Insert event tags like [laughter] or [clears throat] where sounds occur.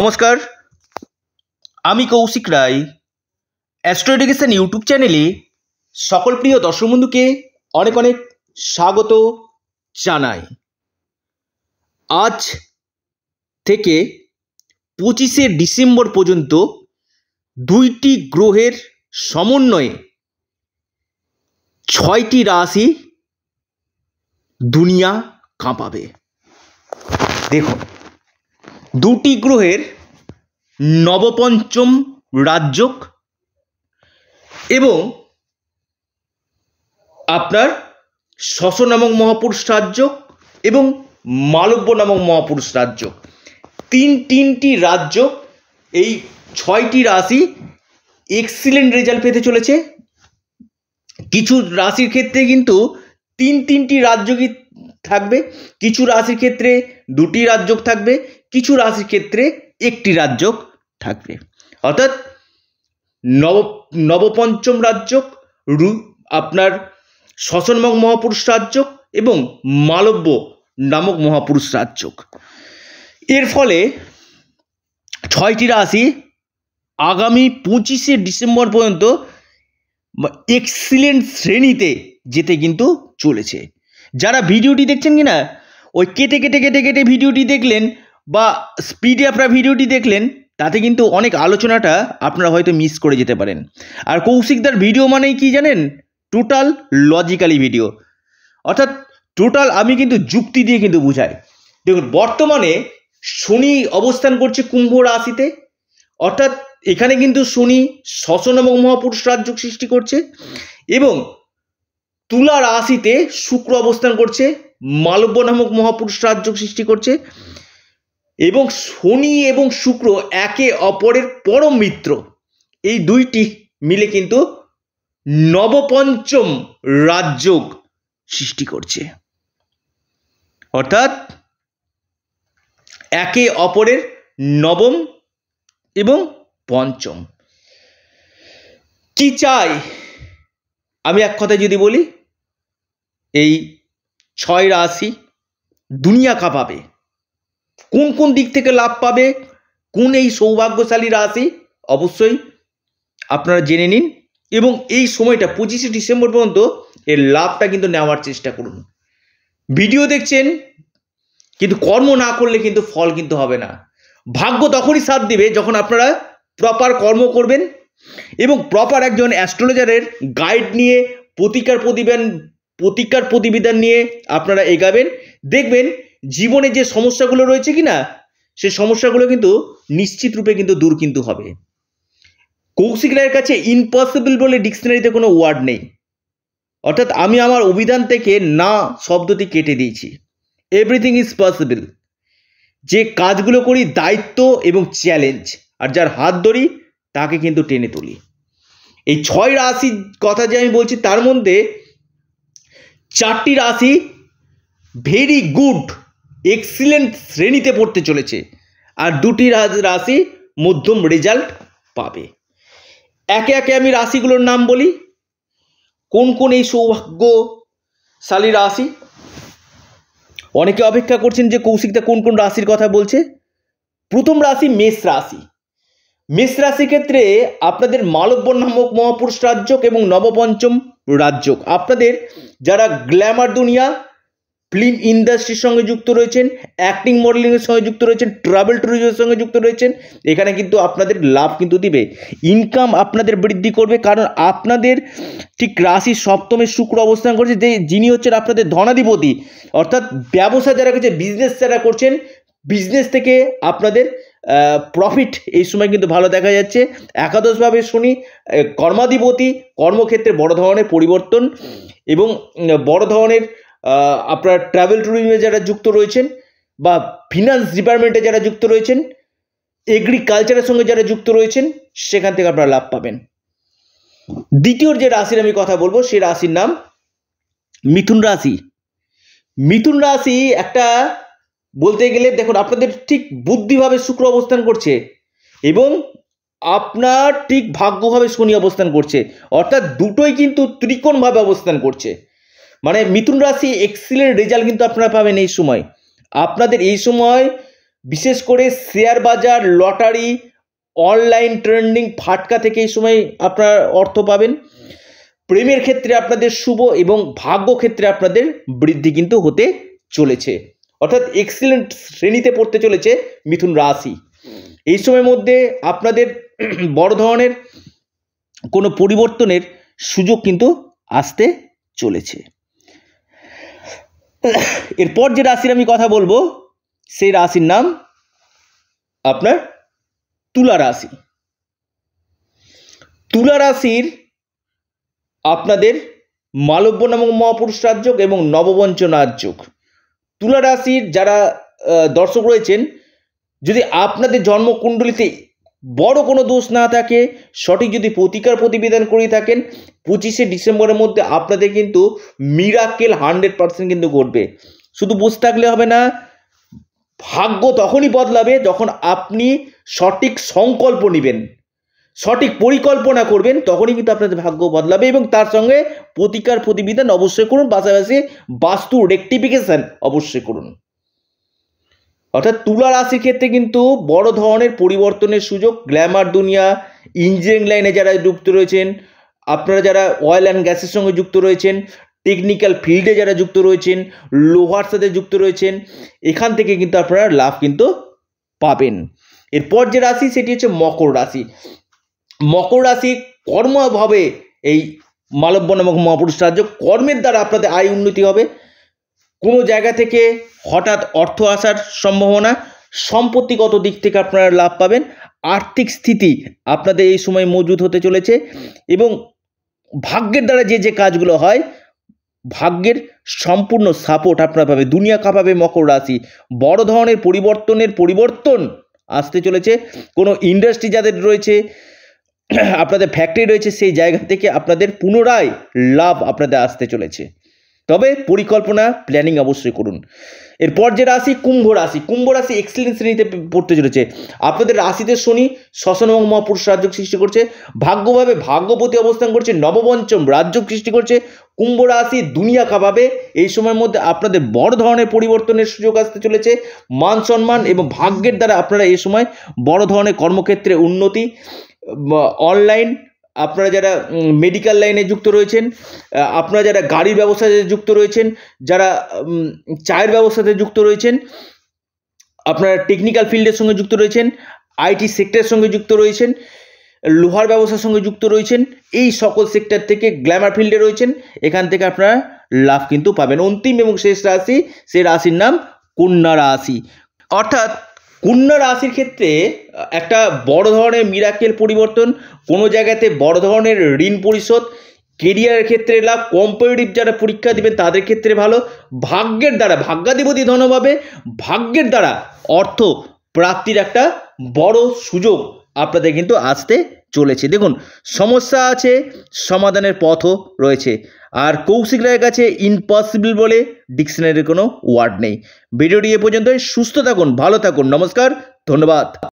নমস্কার আমি Koushik Roy astro education YouTube চ্যানেলে সকল প্রিয় দর্শক বন্ধুকে অনেক অনেক স্বাগত জানাই আজ থেকে পঁচিশে ডিসেম্বর পর্যন্ত দুইটি গ্রহের সমন্বয়ে ছয়টি রাশি দুনিয়া কাঁপাবে দেখুন দুটি গ্রহের নবপঞ্চম রাজ্যক এবং আপনার শশ নামক মহাপুরুষ রাজ্য এবং মালব্য নামক মহাপুরুষ রাজ্য তিন তিনটি রাজ্য এই ছয়টি রাশি এক্সিলেন্ট রেজাল্ট পেতে চলেছে কিছু রাশির ক্ষেত্রে কিন্তু তিন তিনটি রাজ্য থাকবে কিছু রাশির ক্ষেত্রে দুটি রাজযোগ থাকবে কিছু রাশির ক্ষেত্রে একটি রাজযোগ থাকবে অর্থাৎ নব নবপঞ্চম রাজযোগ রু আপনার শশনমক মহাপুরুষ রাজ্য এবং মালব্য নামক মহাপুরুষ রাজ্য এর ফলে ছয়টি রাশি আগামী পঁচিশে ডিসেম্বর পর্যন্ত এক্সিলেন্ট শ্রেণীতে যেতে কিন্তু চলেছে যারা ভিডিওটি দেখছেন কি না ওই কেটে কেটে কেটে কেটে ভিডিওটি দেখলেন বা স্পিডে আপনারা ভিডিওটি দেখলেন তাতে কিন্তু অনেক আলোচনাটা আপনারা হয়তো মিস করে যেতে পারেন আর কৌশিকদার ভিডিও মানেই কি জানেন টোটাল লজিক্যালি ভিডিও অর্থাৎ টোটাল আমি কিন্তু যুক্তি দিয়ে কিন্তু বুঝাই দেখুন বর্তমানে শনি অবস্থান করছে কুম্ভ রাশিতে অর্থাৎ এখানে কিন্তু শনি শ্মশন এবং মহাপুরুষ রাজযোগ সৃষ্টি করছে এবং তুলা রাশিতে শুক্র অবস্থান করছে মালব্য নামক মহাপুরুষ রাজ্য সৃষ্টি করছে এবং শনি এবং শুক্র একে অপরের পরম মিত্র এই দুইটি মিলে কিন্তু নবপঞ্চম রাজযোগ সৃষ্টি করছে অর্থাৎ একে অপরের নবম এবং পঞ্চম কি চাই আমি এক কথায় যদি বলি এই ছয় রাশি দুনিয়া কাঁপাবে কোন কোন দিক থেকে লাভ পাবে কোন এই সৌভাগ্যশালী রাশি অবশ্যই আপনারা জেনে নিন এবং এই সময়টা পঁচিশে ডিসেম্বর পর্যন্ত এর লাভটা কিন্তু নেওয়ার চেষ্টা করুন ভিডিও দেখছেন কিন্তু কর্ম না করলে কিন্তু ফল কিন্তু হবে না ভাগ্য তখনই সাথ দেবে যখন আপনারা প্রপার কর্ম করবেন এবং প্রপার একজন অ্যাস্ট্রোলজারের গাইড নিয়ে প্রতিকার প্রতিবেন প্রতিকার প্রতিবিধান নিয়ে আপনারা এগাবেন দেখবেন জীবনে যে সমস্যাগুলো রয়েছে কি না সে সমস্যাগুলো কিন্তু নিশ্চিত রূপে কিন্তু দূর কিন্তু হবে কৌশিক রায়ের কাছে ইম্পসিবল বলে ডিকশনারিতে কোনো ওয়ার্ড নেই অর্থাৎ আমি আমার অভিধান থেকে না শব্দটি কেটে দিয়েছি এভরিথিং ইজ পসিবল যে কাজগুলো করি দায়িত্ব এবং চ্যালেঞ্জ আর যার হাত ধরি তাকে কিন্তু টেনে তুলি এই ছয় রাশির কথা যে আমি বলছি তার মধ্যে চারটি রাশি ভেরি গুড এক্সিলেন্ট শ্রেণীতে পড়তে চলেছে আর দুটি রাশি মধ্যম রেজাল্ট পাবে একে একে আমি রাশিগুলোর নাম বলি কোন কোন এই সৌভাগ্যশালী রাশি অনেকে অপেক্ষা করছেন যে কৌশিকদা কোন কোন রাশির কথা বলছে প্রথম রাশি মেষ রাশি মেষ রাশি ক্ষেত্রে আপনাদের মালব্য নামক মহাপুরুষ রাজ্যক এবং নবপঞ্চম রাজ্যক আপনাদের যারা গ্ল্যামার দুনিয়া ফিল্ম ইন্ডাস্ট্রির সঙ্গে যুক্ত রয়েছেন অ্যাক্টিং মডেলিংয়ের সঙ্গে যুক্ত রয়েছেন ট্রাভেল ট্যুরিজমের সঙ্গে যুক্ত রয়েছেন এখানে কিন্তু আপনাদের লাভ কিন্তু দিবে ইনকাম আপনাদের বৃদ্ধি করবে কারণ আপনাদের ঠিক রাশি সপ্তমে শুক্র অবস্থান করছে যে যিনি হচ্ছেন আপনাদের ধনাধিপতি অর্থাৎ ব্যবসা যারা করছে বিজনেস যারা করছেন বিজনেস থেকে আপনাদের প্রফিট এই সময় কিন্তু ভালো দেখা যাচ্ছে একাদশভাবে শুনি কর্মাধিপতি কর্মক্ষেত্রে বড় ধরনের পরিবর্তন এবং বড় ধরনের আপনার ট্রাভেল ট্যুরিজমে যারা যুক্ত রয়েছেন বা ফিনান্স ডিপার্টমেন্টে যারা যুক্ত রয়েছেন এগ্রিকালচারের সঙ্গে যারা যুক্ত রয়েছেন সেখান থেকে আপনারা লাভ পাবেন দ্বিতীয় যে রাশির আমি কথা বলবো সেই রাশির নাম মিথুন রাশি মিথুন রাশি একটা বলতে গেলে দেখুন আপনাদের ঠিক বুদ্ধিভাবে শুক্র অবস্থান করছে এবং আপনার ঠিক ভাগ্যভাবে শনি অবস্থান করছে অর্থাৎ দুটোই কিন্তু ত্রিকোণভাবে অবস্থান করছে মানে মিথুন রাশি এক্সিলেন্ট রেজাল্ট কিন্তু আপনারা পাবেন এই সময় আপনাদের এই সময় বিশেষ করে শেয়ার বাজার লটারি অনলাইন ট্রেন্ডিং ফাটকা থেকে এই সময় আপনার অর্থ পাবেন প্রেমের ক্ষেত্রে আপনাদের শুভ এবং ভাগ্য ক্ষেত্রে আপনাদের বৃদ্ধি কিন্তু হতে চলেছে অর্থাৎ এক্সিলেন্ট শ্রেণীতে পড়তে চলেছে মিথুন রাশি এই সময়ের মধ্যে আপনাদের [clears throat] বড় ধরনের কোনো পরিবর্তনের সুযোগ কিন্তু আসতে চলেছে [clears throat] এরপর যে রাশির আমি কথা বলবো সেই রাশির নাম আপনার তুলা রাশি তুলা রাশির আপনাদের মালব্য নামক মহাপুরুষ রাজযোগ এবং নববঞ্চনার যোগ তুলা রাশির যারা দর্শক রয়েছেন যদি আপনাদের জন্মকুণ্ডলিতে বড় কোনো দোষ না থাকে সঠিক যদি প্রতিকার প্রতিবেদন করে থাকেন পঁচিশে ডিসেম্বরের মধ্যে আপনাদের কিন্তু মিরাকেল হান্ড্রেড পার্সেন্ট কিন্তু ঘটবে শুধু বসে থাকলে হবে না ভাগ্য তখনই বদলাবে যখন আপনি সঠিক সংকল্প নেবেন সঠিক পরিকল্পনা করবেন তখনই কিন্তু আপনাদের ভাগ্য বদলাবে এবং তার সঙ্গে প্রতিকার প্রতিবিধান অবশ্যই করুন পাশাপাশি বাস্তু রেকটিফিকেশান অবশ্যই করুন অর্থাৎ তুলা রাশির ক্ষেত্রে কিন্তু বড় ধরনের পরিবর্তনের সুযোগ গ্ল্যামার দুনিয়া ইঞ্জিনিয়ারিং লাইনে যারা যুক্ত রয়েছেন আপনারা যারা অয়েল অ্যান্ড গ্যাসের সঙ্গে যুক্ত রয়েছেন টেকনিক্যাল ফিল্ডে যারা যুক্ত রয়েছেন লোহার সাথে যুক্ত রয়েছেন এখান থেকে কিন্তু আপনারা লাভ কিন্তু পাবেন এরপর যে রাশি সেটি হচ্ছে মকর রাশি মকর রাশি কর্মভাবে এই মালব্য নামক মহাপুরুষ রাজ্য কর্মের দ্বারা আপনাদের আয় উন্নতি হবে কোনো জায়গা থেকে হঠাৎ অর্থ আসার সম্ভাবনা সম্পত্তিগত দিক থেকে আপনারা লাভ পাবেন আর্থিক স্থিতি আপনাদের এই সময় মজুদ হতে চলেছে এবং ভাগ্যের দ্বারা যে যে কাজগুলো হয় ভাগ্যের সম্পূর্ণ সাপোর্ট আপনারা পাবে দুনিয়া কাঁপাবে মকর রাশি বড় ধরনের পরিবর্তনের পরিবর্তন আসতে চলেছে কোনো ইন্ডাস্ট্রি যাদের রয়েছে [clears throat] আপনাদের ফ্যাক্টরি রয়েছে সেই জায়গা থেকে আপনাদের পুনরায় লাভ আপনাদের আসতে চলেছে তবে পরিকল্পনা প্ল্যানিং অবশ্যই করুন এরপর যে রাশি কুম্ভ রাশি কুম্ভ রাশি এক্সিলেন্স শ্রেণীতে পড়তে চলেছে আপনাদের রাশিতে শনি শ্বসন এবং মহাপুরুষ রাজ্য সৃষ্টি করছে ভাগ্যভাবে ভাগ্যপতি অবস্থান করছে নবপঞ্চম রাজ্য সৃষ্টি করছে কুম্ভ রাশি দুনিয়া কাভাবে এই সময়ের মধ্যে আপনাদের বড় ধরনের পরিবর্তনের সুযোগ আসতে চলেছে মান সম্মান এবং ভাগ্যের দ্বারা আপনারা এই সময় বড় ধরনের কর্মক্ষেত্রে উন্নতি অনলাইন আপনারা যারা মেডিকেল লাইনে যুক্ত রয়েছেন আপনারা যারা গাড়ির ব্যবসাতে যুক্ত রয়েছেন যারা চায়ের ব্যবসাতে যুক্ত রয়েছেন আপনারা টেকনিক্যাল ফিল্ডের সঙ্গে যুক্ত রয়েছেন আইটি সেক্টরের সঙ্গে যুক্ত রয়েছেন লোহার ব্যবসার সঙ্গে যুক্ত রয়েছেন এই সকল সেক্টর থেকে গ্ল্যামার ফিল্ডে রয়েছেন এখান থেকে আপনারা লাভ কিন্তু পাবেন অন্তিম এবং শেষ রাশি সে রাশির নাম কন্যা রাশি অর্থাৎ কন্যা রাশির ক্ষেত্রে একটা বড় ধরনের মিরাকেল পরিবর্তন কোনো জায়গাতে বড় ধরনের ঋণ পরিশোধ কেরিয়ারের ক্ষেত্রে লাভ কম্পিটিভ যারা পরীক্ষা দেবেন তাদের ক্ষেত্রে ভালো ভাগ্যের দ্বারা ভাগ্যাধিপতি ধন পাবে ভাগ্যের দ্বারা অর্থ প্রাপ্তির একটা বড় সুযোগ আপনাদের কিন্তু আসতে চলেছে দেখুন সমস্যা আছে সমাধানের পথও রয়েছে আর কৌশিক রায়ের কাছে ইম্পসিবল বলে ডিকশনারির কোনো ওয়ার্ড নেই ভিডিওটি এ পর্যন্ত সুস্থ থাকুন ভালো থাকুন নমস্কার ধন্যবাদ